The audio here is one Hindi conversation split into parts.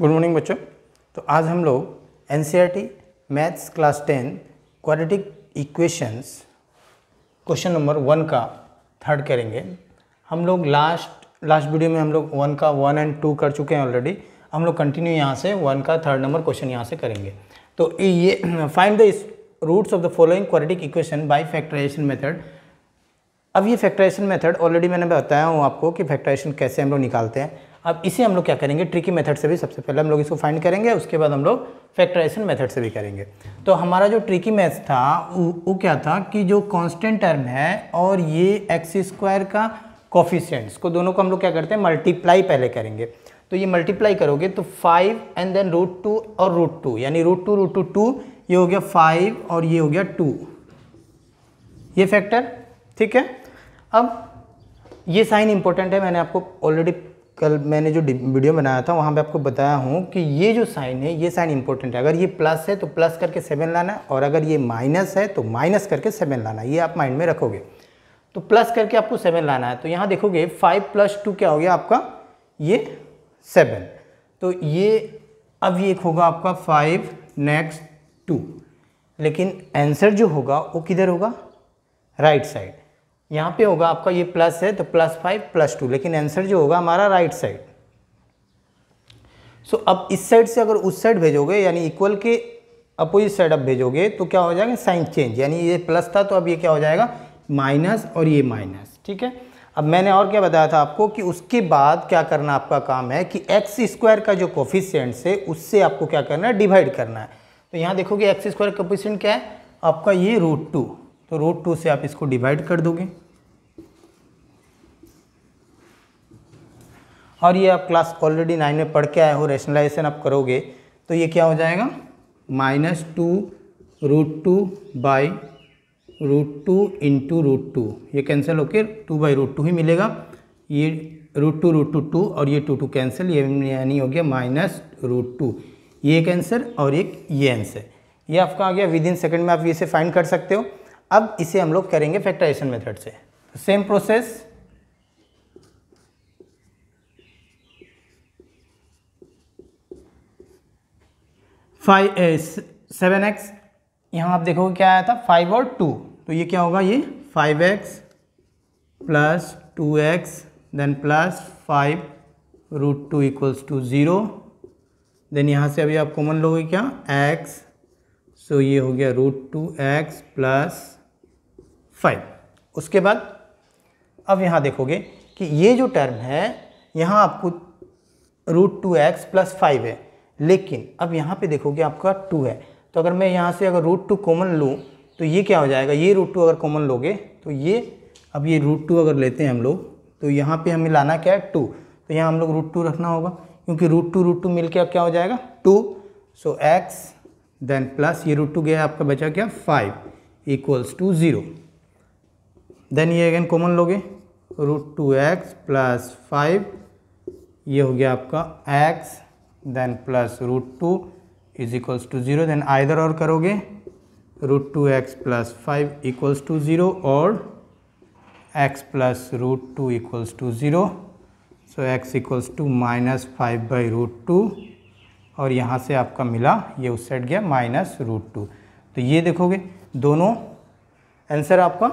गुड मॉर्निंग बच्चों तो आज हम लोग एन maths class ten quadratic equations question number one का थर्ड करेंगे हम लोग लास्ट लास्ट वीडियो में हम लोग वन का वन एंड टू कर चुके हैं ऑलरेडी हम लोग कंटिन्यू यहाँ से वन का थर्ड नंबर क्वेश्चन यहाँ से करेंगे तो ये find the roots of the following quadratic equation by factorisation method अब ये फैक्ट्राइजेशन मेथड ऑलरेडी मैंने बताया हूँ आपको कि फैक्ट्राइजेशन कैसे हम लोग निकालते हैं अब इसे हम लोग क्या करेंगे ट्रिकी मेथड से भी सबसे पहले हम लोग इसको फाइंड करेंगे उसके बाद हम लोग फैक्टराइजेशन मेथड से भी करेंगे तो हमारा जो ट्रिकी मैथ था वो क्या था कि जो कांस्टेंट टर्म है और ये एक्स स्क्वायर का कॉफिशेंट्स को दोनों को हम लोग क्या करते हैं मल्टीप्लाई पहले करेंगे तो ये मल्टीप्लाई करोगे तो five and then root two और रूट टू यानी root two root two two ये हो गया फाइव और ये हो गया टू ये फैक्टर ठीक है अब ये साइन इंपॉर्टेंट है मैंने आपको ऑलरेडी कल मैंने जो वीडियो बनाया था वहाँ पे आपको बताया हूँ कि ये जो साइन है ये साइन इंपॉर्टेंट है अगर ये प्लस है तो प्लस करके सेवन लाना और अगर ये माइनस है तो माइनस करके सेवन लाना ये आप माइंड में रखोगे तो प्लस करके आपको सेवन लाना है तो यहाँ देखोगे फाइव प्लस टू क्या हो गया आपका ये सेवन तो ये अब ये एक होगा आपका फाइव नेक्स्ट टू लेकिन आंसर जो होगा वो किधर होगा राइट right साइड यहाँ पे होगा आपका ये प्लस है तो प्लस फाइव प्लस टू लेकिन आंसर जो होगा हमारा राइट साइड सो अब इस साइड से अगर उस साइड भेजोगे यानी इक्वल के अपोजिट साइड अब भेजोगे तो क्या हो जाएगा साइन चेंज यानी ये प्लस था तो अब ये क्या हो जाएगा माइनस और ये माइनस ठीक है अब मैंने और क्या बताया था आपको कि उसके बाद क्या करना आपका काम है कि एक्स स्क्वायर का जो कोफिशियंट से उससे आपको क्या करना है डिवाइड करना है तो यहाँ देखोगे एक्स स्क्वायर कोफिशियंट क्या है आपका ये रूट टू तो रूट टू से आप इसको डिवाइड कर दोगे और ये आप क्लास ऑलरेडी नाइन में पढ़ के आए हो रेशनलाइजेशन आप करोगे तो ये क्या हो जाएगा minus two root two by root two into root two ये कैंसिल होकर टू बाई रूट टू ही मिलेगा ये root two root two two और ये टू टू कैंसिल ये यानी हो गया माइनस रूट टू ये एक आंसर और एक ये आंसर ये आपका आ गया विद इन सेकेंड में आप ये से फाइंड कर सकते हो अब इसे हम लोग करेंगे फैक्टराइजेशन मेथड से same process five seven x यहाँ आप देखोगे क्या आया था फाइव और टू तो ये क्या होगा ये five x plus two x then plus five root two equals to zero then यहाँ से अभी आप कॉमन लोगे क्या एक्स सो so ये हो गया root two x plus five उसके बाद अब यहाँ देखोगे कि ये जो टर्म है यहाँ आपको root two x plus five है लेकिन अब यहाँ पे देखोगे आपका टू है तो अगर मैं यहाँ से अगर रूट टू कॉमन लूँ तो ये क्या हो जाएगा ये रूट टू अगर कॉमन लोगे तो ये अब ये रूट टू अगर लेते हैं हम लोग तो यहाँ पे हमें लाना क्या है टू तो यहाँ हम लोग रूट टू रखना होगा क्योंकि रूट टू रूट टू मिल के अब क्या हो जाएगा two so x then plus ये रूट टू गया आपका बचा क्या five equals to zero then ये अगेन कॉमन लोगे root two x plus five ये हो गया आपका x then plus root two is equals to zero then either और करोगे root two x plus five equals to zero और x plus root two equals to zero so x equals to minus five by root two और यहाँ से आपका मिला ये उस साइड गया माइनस रूट टू तो ये देखोगे दोनों आंसर आपका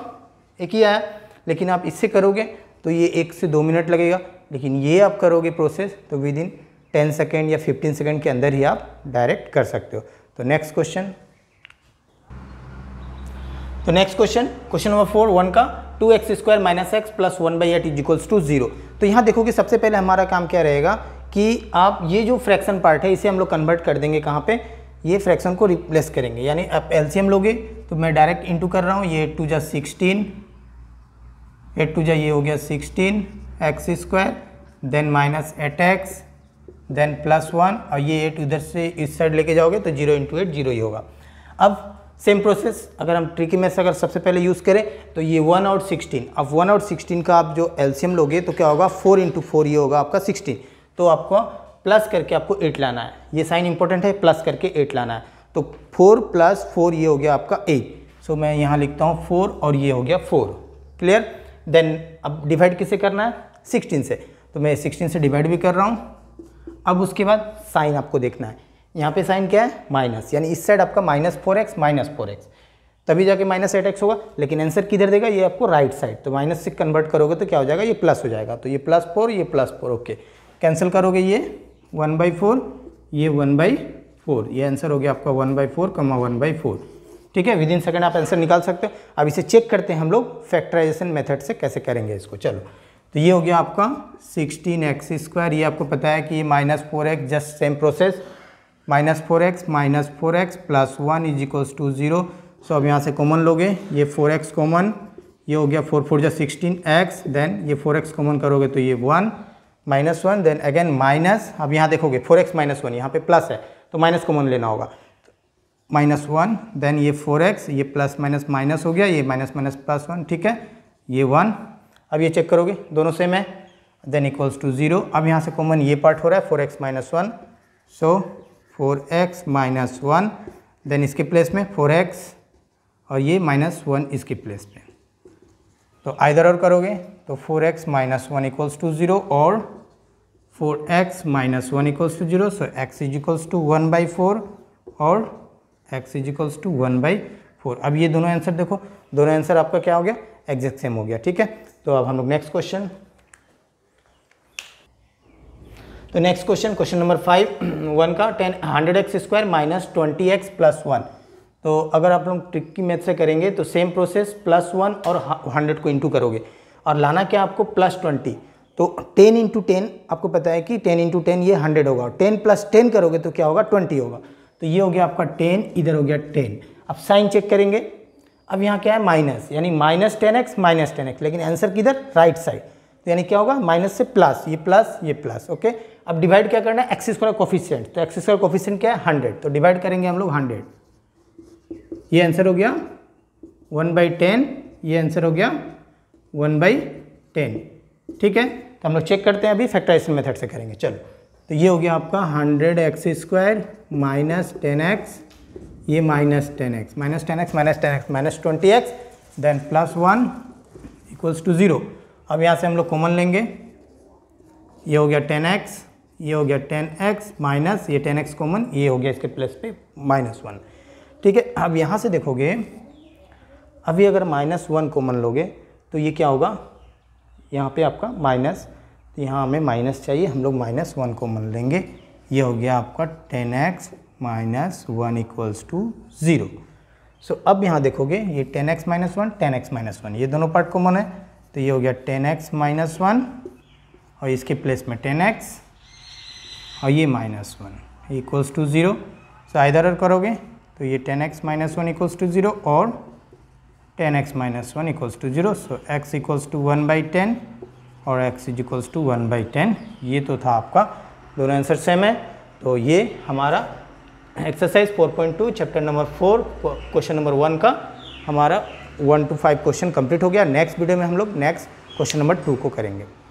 एक ही आया लेकिन आप इससे करोगे तो ये एक से दो मिनट लगेगा लेकिन ये आप करोगे प्रोसेस तो विद इन टेन सेकेंड या फिफ्टीन सेकेंड के अंदर ही आप डायरेक्ट कर सकते हो तो नेक्स्ट क्वेश्चन तो next question question number four one का two x square minus x plus one by eight equals to zero तो यहाँ देखोगे सबसे पहले हमारा काम क्या रहेगा कि आप ये जो फ्रैक्शन पार्ट है इसे हम लोग कन्वर्ट कर देंगे कहाँ पे ये फ्रैक्शन को रिप्लेस करेंगे यानी आप एलसीएम लोगे तो मैं डायरेक्ट इनटू कर रहा हूँ ये टू जा सिक्सटीन एट टू जा ये हो गया sixteen x square then minus eight x then plus one और ये एट इधर से इस साइड लेके जाओगे तो जीरो इंटू एट जीरो ही होगा अब सेम प्रोसेस अगर हम ट्रिकी में से अगर सबसे पहले यूज़ करें तो ये वन और सिक्सटीन अब वन और सिक्सटीन का आप जो एल्शियम लोगे तो क्या होगा फोर इंटू फोर ये होगा आपका सिक्सटीन तो आपको प्लस करके आपको एट लाना है ये साइन इंपॉर्टेंट है प्लस करके एट लाना है तो फोर प्लस फोर ये हो गया आपका एट सो मैं यहाँ लिखता हूँ फोर और ये हो गया फोर क्लियर देन अब डिवाइड किसे करना है सिक्सटीन से तो मैं सिक्सटीन से डिवाइड भी कर रहा हूँ अब उसके बाद साइन आपको देखना है यहाँ पे साइन क्या है माइनस यानी इस साइड आपका minus four x minus four x तभी जाके माइनस एट एक्स होगा लेकिन आंसर किधर देगा ये आपको राइट साइड तो माइनस से कन्वर्ट करोगे तो क्या हो जाएगा ये प्लस हो जाएगा तो ये प्लस फोर ये प्लस फोर ओके कैंसिल करोगे ये वन बाई फोर ये वन बाई फोर ये आंसर हो गया आपका one by four comma one by four ठीक है विद इन सेकेंड आप आंसर निकाल सकते हो अब इसे चेक करते हैं हम लोग फैक्टराइजेशन मेथड से कैसे करेंगे इसको चलो तो ये हो गया आपका सिक्सटीन एक्स स्क्वायर ये आपको पता है कि ये minus four x just same process minus four x minus four x plus one is equals to zero so अब यहाँ से कॉमन लोगे ये फोर एक्स कॉमन ये हो गया four four just sixteen x then ये फोर एक्स कॉमन करोगे तो ये one minus one then again minus अब यहाँ देखोगे फोर एक्स माइनस वन यहाँ पे प्लस है तो माइनस कॉमन लेना होगा माइनस वन देन ये फोर एक्स ये प्लस माइनस माइनस हो गया ये माइनस माइनस प्लस वन ठीक है ये वन अब ये चेक करोगे दोनों सेम है देन इक्वल्स टू ज़ीरो अब यहाँ से कॉमन ये पार्ट हो रहा है four x minus one so four x minus one then इसके प्लेस में फोर एक्स और ये माइनस वन इसके प्लेस में तो आइधर और करोगे तो four x minus one equals to zero और four x minus one equals to zero so x is equals to one by four और x equals to one by four अब ये दोनों आंसर देखो दोनों आंसर आपका क्या हो गया एग्जैक्ट सेम हो गया ठीक है तो अब हम लोग नेक्स्ट क्वेश्चन तो next question question number five one का ten hundred x square minus twenty x plus one तो अगर आप लोग ट्रिक की मैथ से करेंगे तो सेम प्रोसेस प्लस वन और हंड्रेड को इंटू करोगे और लाना क्या आपको प्लस ट्वेंटी तो टेन इंटू टेन आपको पता है कि टेन इंटू टेन ये हंड्रेड होगा टेन प्लस टेन करोगे तो क्या होगा ट्वेंटी होगा तो ये हो गया आपका टेन इधर हो गया टेन अब साइन चेक करेंगे अब यहाँ क्या है माइनस यानी minus ten x minus ten x लेकिन आंसर किधर राइट साइड तो यानी क्या होगा माइनस से प्लस ये प्लस ये प्लस ओके अब डिवाइड क्या करना है एक्स स्क्वायर कोफिशियंट तो एक्स स्क्वायर कोफिशियंट क्या है हंड्रेड तो डिवाइड करेंगे हम लोग हंड्रेड ये आंसर हो गया वन बाई टेन ये आंसर हो गया वन बाई टेन ठीक है तो हम लोग चेक करते हैं अभी फैक्टराइजेशन मेथड से करेंगे चलो तो ये हो गया आपका hundred x square minus ten x ये minus ten x minus ten x minus ten x minus twenty x then plus one equals to zero अब यहाँ से हम लोग कॉमन लेंगे ये हो गया टेन एक्स ये हो गया टेन एक्स माइनस ये टेन एक्स कॉमन ये हो गया इसके प्लस पे माइनस वन ठीक है अब यहाँ से देखोगे अभी अगर माइनस वन कॉमन लोगे तो ये क्या होगा यहाँ पे आपका माइनस तो यहाँ हमें माइनस चाहिए हम लोग माइनस वन को मन लेंगे ये हो गया आपका ten x minus one equals to zero so अब यहाँ देखोगे ये ten x minus one ten x minus one ये दोनों पार्ट कॉमन है तो ये हो गया टेन एक्स माइनस वन और इसके प्लेस में टेन एक्स और ये minus one equals to zero so either करोगे तो ये ten x minus one equals to zero और ten x minus one equals to zero so x equals to one by ten और x is equals to one by ten ये तो था आपका दोनों आंसर सेम है तो ये हमारा exercise 4.2 chapter number four question number one का हमारा one two five question complete हो गया नेक्स्ट वीडियो में हम लोग नेक्स्ट क्वेश्चन नंबर टू को करेंगे